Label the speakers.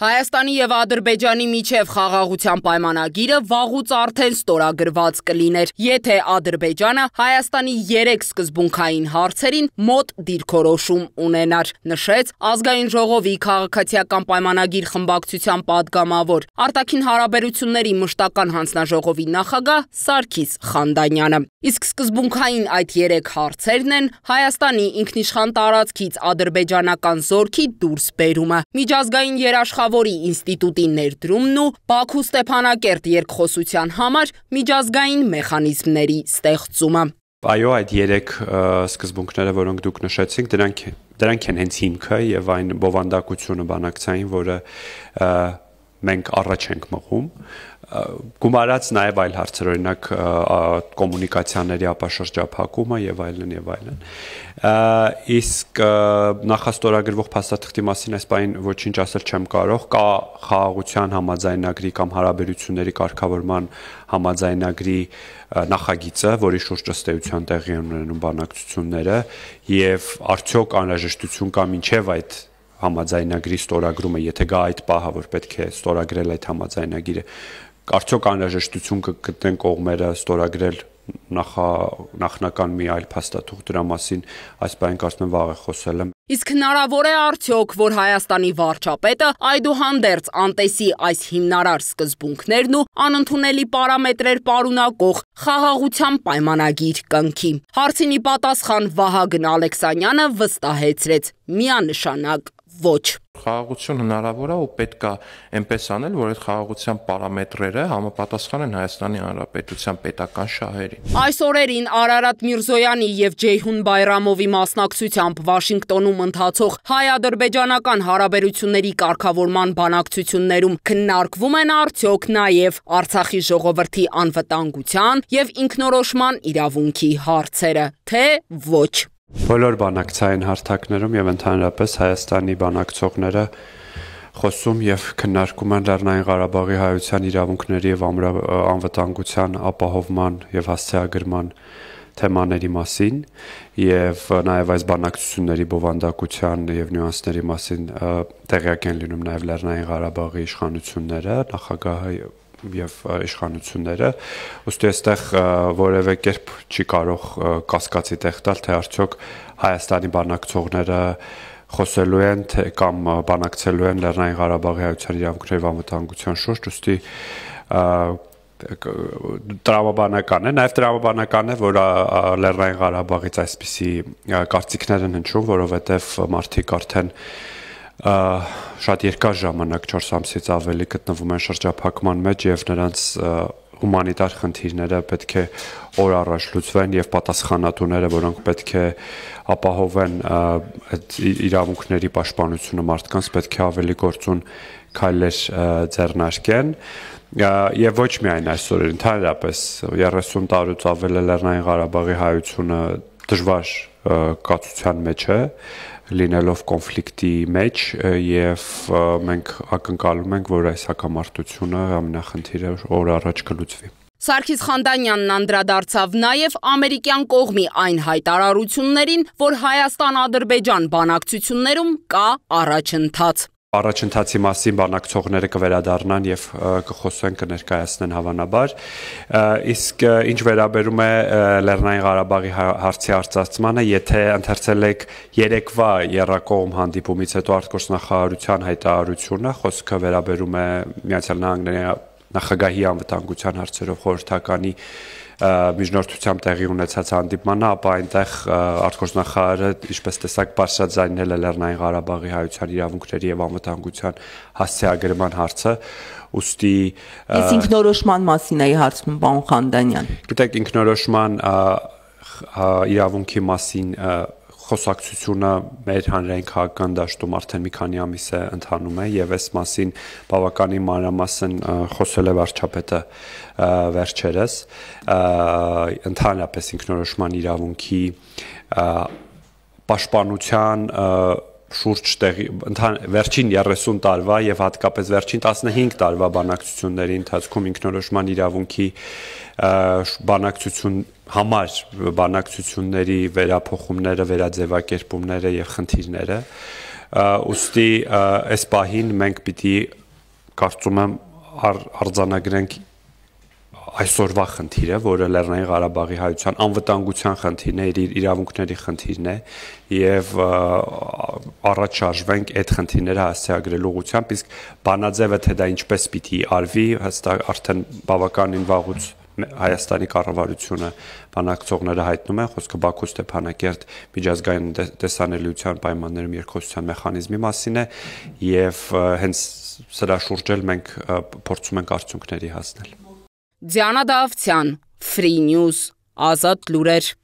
Speaker 1: Հայաստանի եւ Ադրբեջանի միջև խաղաղության պայմանագիրը վաղուց արդեն ստորագրված կլիներ, եթե Ադրբեջանը Հայաստանի 3 սկզբունքային հարցերին մոտ դիրքորոշում ունենար, նշեց ազգային ժողովի քաղաքացիական պայմանագիր խմբակցության падգամավոր Արտաքին հարաբերությունների մշտական հանձնաժողովի նախագահ Սարգիս Խանդանյանը։ Իսկ սկզբունքային այդ 3 հարցերն են Հայաստանի ինքնիշխան տարածքից ադրբեջանական զորքի դուրս բերումը, միջազգային երաշխավորությունը Թագավորի ինստիտուտի ներդրումն ու Բաքու Ստեփանակերտ երկխոսության համար միջազգային մեխանիզմների ստեղծումը։
Speaker 2: Այո, այդ երեք սկզբունքները, որոնք դուք նշեցիք, դրանք դրանք են հենց հիմքը եւ այն բովանդակությունը բանակցային, որը մենք առաջ ենք մղում գումարած նաև այլ հարցեր, օրինակ կոմունիկացիաների ապաշրջափակումը եւ այլն եւ այլն։ Իսկ նախաստորագրվող փաստաթղթի մասին այս պայն ոչինչ ասել չեմ կարող, կա խաղաղության համաձայնագրի կամ հարաբերությունների կարգավորման համաձայնագրի նախագիծը, որի շուրջ ըստեյության տեղի ունենում բանակցությունները եւ արդյոք անհրաժեշտություն կա մինչեւ այդ համաձայնագրի ստորագրումը, եթե գա այդ պահը, որ պետք է ստորագրել այդ համաձայնագիրը, Կարծոք անհրաժեշտություն կգտնեն կողմերը ստորագրել նախա նախնական մի այլ փաստաթուղթ դրա մասին այս բան կարծում եմ վաղ է խոսել եմ
Speaker 1: Իսկ հնարավոր է արդյոք, որ Հայաստանի վարչապետը այդուհանդերձ անտեսի այս հիմնարար սկզբունքներն ու անընդունելի պարամետրեր պարունակող խաղաղության պայմանագիր կնքի։ Հարցինի պատասխան Վահագն Ալեքսանյանը վստահեցրեց՝ միանշանակ ոչ խաղաղություն հնարավոր է
Speaker 2: ու պետք է այնպես անել, որ այդ խաղաղության պարամետրերը համապատասխանեն Հայաստանի Հանրապետության պետական շահերին։
Speaker 1: Այս օրերին Արարատ Միրզոյանի եւ Ջեյհուն Բայրամովի մասնակցությամբ Վաշինգտոնում ընթացող հայ-ադրբեջանական հարաբերությունների կարգավորման բանակցություններում քննարկվում են արդյոք նաեւ Արցախի ժողովրդի անվտանգության եւ ինքնորոշման իրավունքի հարցերը, թե ոչ։
Speaker 2: Բոլոր բանակցային հարթակներում եւ ընդհանրապես Հայաստանի բանակցողները խոսում եւ քննարկում են Լեռնային Ղարաբաղի հայության իրավունքների եւ անվտանգության ապահովման եւ հասցեագրման թեմաների մասին եւ նաեւ այս բանակցությունների բովանդակության եւ նյուանսների մասին տեղյակ են լինում նաեւ Լեռնային Ղարաբաղի իշխանությունները, նախագահը եւ իշխանությունները ուստի այստեղ որևէ կերպ չի կարող կասկածի տեղ տալ թե արդյոք Հայաստանի բանակցողները խոսելու են թե կամ բանակցելու են Լեռնային Ղարաբաղի հայության իրավունքների վամտանգության շուրջ ուստի տրամաբանական է, նաև տրամաբանական է, որ Լեռնային Ղարաբաղից այսպիսի կարծիքներ են հնչում, որովհետև մարդիկ արդեն շատ երկար ժամանակ 4 ամսից ավելի գտնվում են շրջափակման մեջ եւ նրանց հումանիտար խնդիրները պետք է օր առաջ լուծվեն եւ պատասխանատուները, որոնք պետք է ապահովեն այդ իրավունքների պաշտպանությունը մարդկանց, պետք է ավելի գործուն քայլեր ձեռնարկեն եւ ոչ միայն այսօր, ընդհանրապես 30 տարուց ավել է Լեռնային Ղարաբաղի հայությունը դժվար կացության մեջ է լինելով կոնֆլիկտի մեջ եւ մենք ակնկալում ենք որ այս հակամարտությունը ամենախնդիրը օր առաջ կլուծվի
Speaker 1: Սարգիս Խանդանյանն անդրադարձավ նաև ամերիկյան կողմի այն հայտարարություններին, որ Հայաստան-Ադրբեջան բանակցություններում կա
Speaker 2: առաջընթաց։ Առաջընթացի մասին բանակցողները կվերադառնան եւ կխոսեն կներկայացնեն հավանաբար։ Իսկ ինչ վերաբերում է Լեռնային Ղարաբաղի հա-, հարցի արծացմանը, եթե ընթերցել եք Երեկվա Երակոմ հանդիպումից հետո արտգործնախարարության հայտարարությունը, խոսքը վերաբերում է Միացյալ Նահանգների նախագահի անվտանգության հարցերով խորհրդականի միջնորդությամբ տեղի ունեցած հանդիպմանը, ապա այնտեղ արտգործնախարարը, ինչպես տեսակ, բարձրաձայնել է Լեռնային Ղարաբաղի հայության իրավունքների եւ անվտանգության հասցեագրման հարցը, ուստի Ես
Speaker 1: ինքնորոշման մասին էի հարցնում
Speaker 2: պարոն Խանդանյան։ Գիտեք, ինքնորոշման իրավունքի մասին խոսակցությունը մեր հանրային քաղաքական դաշտում արդեն մի քանի ամիս է ընթանում է եւ այս մասին բավականին մանրամասն խոսել է վարչապետը վերջերս ընդհանրապես ինքնորոշման իրավունքի պաշտպանության շուրջ տեղի վերջին 30 տարվա եւ հատկապես վերջին 15 տարվա բանակցությունների ընթացքում ինքնորոշման իրավունքի բանակցություն համար բանակցությունների վերափոխումները, վերաձևակերպումները եւ խնդիրները։ Ոստի այս պահին մենք պիտի կարծում եմ ար, արձանագրենք այսօրվա խնդիրը, որը Լեռնային Ղարաբաղի հայության անվտանգության խնդիրն է, իր իրավունքների խնդիրն է եւ առաջ շարժվենք այդ խնդիրները հասցեագրելու ուղղությամբ, իսկ բանաձևը թե դա ինչպես պիտի արվի, հստակ արդեն բավականին վաղուց Հայաստանի կառավարությունը բանակցողները հայտնում են խոսքը Բաքու Ստեփանակերտ միջազգային դե-, տեսանելիության պայմաններում երկխոսության մեխանիզմի մասին է եւ հենց սրա շուրջ էլ մենք փորձում ենք արդյունքների հասնել
Speaker 1: Դիանա Դավթյան Free News Ազատ լուրեր